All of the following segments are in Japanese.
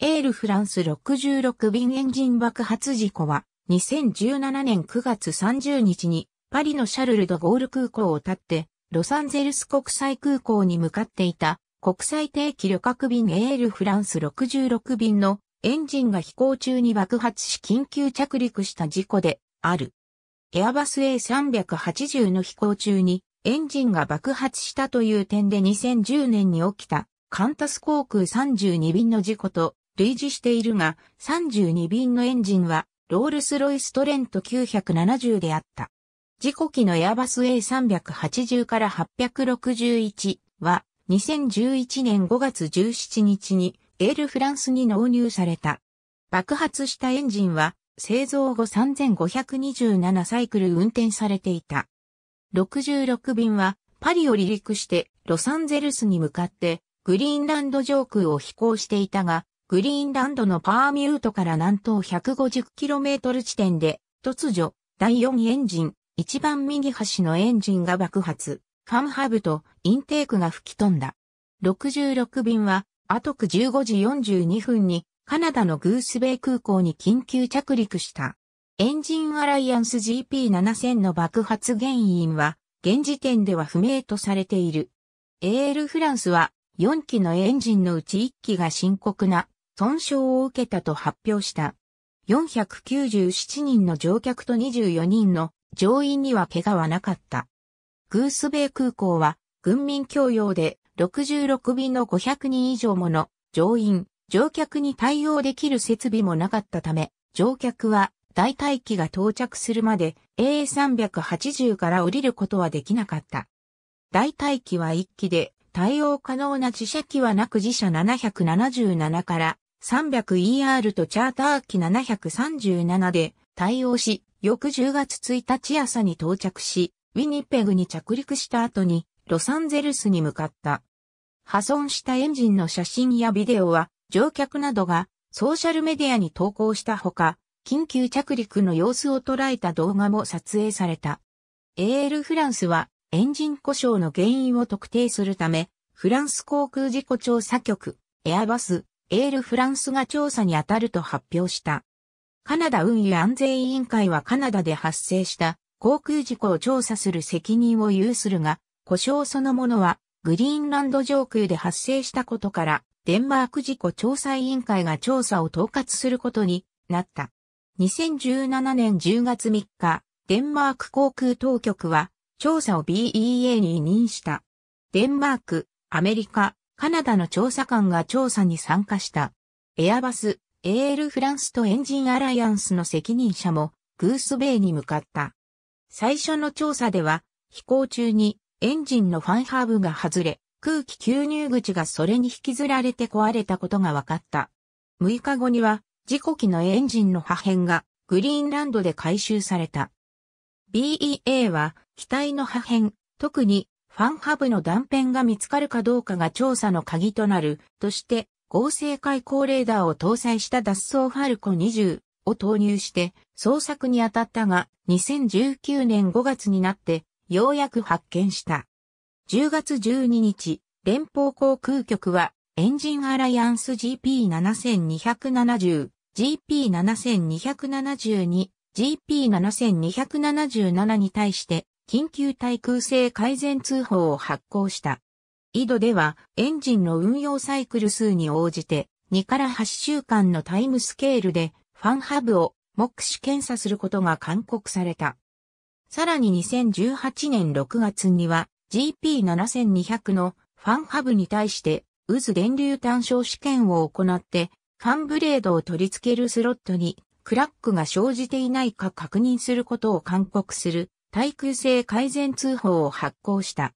エールフランス66便エンジン爆発事故は、2017年9月30日に、パリのシャルル・ド・ゴール空港を立って、ロサンゼルス国際空港に向かっていた、国際定期旅客便エールフランス66便のエンジンが飛行中に爆発し緊急着陸した事故である。エアバス A380 の飛行中にエンジンが爆発したという点で2010年に起きたカンタス航空32便の事故と類似しているが、32便のエンジンは、ロールスロイストレント970であった。事故機のエアバス A380 から861は、2011年5月17日に、エールフランスに納入された。爆発したエンジンは、製造後3527サイクル運転されていた。66便は、パリを離陸して、ロサンゼルスに向かって、グリーンランド上空を飛行していたが、グリーンランドのパーミュートから南東 150km 地点で、突如、第4エンジン、一番右端のエンジンが爆発、ファンハブとインテークが吹き飛んだ。66便は、後く15時42分に、カナダのグースベイ空港に緊急着陸した。エンジンアライアンス GP7000 の爆発原因は、現時点では不明とされている。エールフランスは、4機のエンジンのうち1機が深刻な損傷を受けたと発表した。497人の乗客と24人の乗員には怪我はなかった。グースベイ空港は軍民共用で66便の500人以上もの乗員、乗客に対応できる設備もなかったため、乗客は代替機が到着するまで A380 から降りることはできなかった。代替機は1機で対応可能な自社機はなく自社777から 300ER とチャーター機737で対応し、翌10月1日朝に到着し、ウィニペグに着陸した後に、ロサンゼルスに向かった。破損したエンジンの写真やビデオは、乗客などがソーシャルメディアに投稿したほか、緊急着陸の様子を捉えた動画も撮影された。AL フランスはエンジン故障の原因を特定するため、フランス航空事故調査局、エアバス、エール・フランスが調査に当たると発表した。カナダ運輸安全委員会はカナダで発生した航空事故を調査する責任を有するが、故障そのものはグリーンランド上空で発生したことから、デンマーク事故調査委員会が調査を統括することになった。2017年10月3日、デンマーク航空当局は調査を BEA に委任した。デンマーク、アメリカ、カナダの調査官が調査に参加した。エアバス、エールフランスとエンジンアライアンスの責任者もグースベイに向かった。最初の調査では、飛行中にエンジンのファンハーブが外れ、空気吸入口がそれに引きずられて壊れたことが分かった。6日後には、事故機のエンジンの破片がグリーンランドで回収された。BEA は機体の破片、特にファンハブの断片が見つかるかどうかが調査の鍵となるとして、合成開口レーダーを搭載した脱走ファルコ20を投入して捜索に当たったが、2019年5月になってようやく発見した。10月12日、連邦航空局はエンジンアライアンス GP7270、GP7272、GP7277 に対して緊急対空性改善通報を発行した。井戸ではエンジンの運用サイクル数に応じて2から8週間のタイムスケールでファンハブを目視検査することが勧告された。さらに2018年6月には GP7200 のファンハブに対して渦電流単焦試験を行ってファンブレードを取り付けるスロットにクラックが生じていないか確認することを勧告する耐久性改善通報を発行した。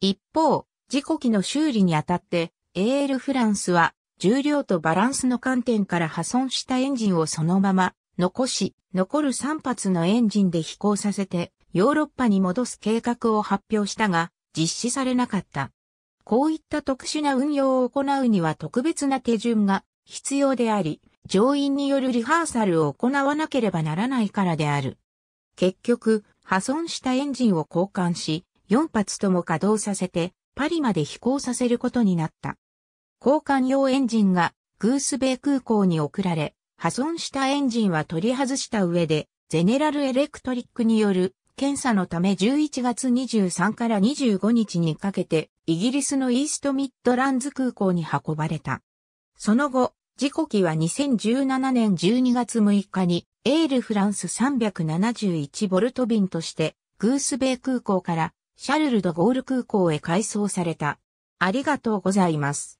一方、事故機の修理にあたって、AL フランスは重量とバランスの観点から破損したエンジンをそのまま残し、残る3発のエンジンで飛行させてヨーロッパに戻す計画を発表したが実施されなかった。こういった特殊な運用を行うには特別な手順が必要であり、乗員によるリハーサルを行わなければならないからである。結局、破損したエンジンを交換し、4発とも稼働させて、パリまで飛行させることになった。交換用エンジンがグースベイ空港に送られ、破損したエンジンは取り外した上で、ゼネラルエレクトリックによる検査のため11月23から25日にかけて、イギリスのイーストミッドランズ空港に運ばれた。その後、事故機は2017年12月6日にエールフランス371ボルト便として、グースベイ空港からシャルルドゴール空港へ改装された。ありがとうございます。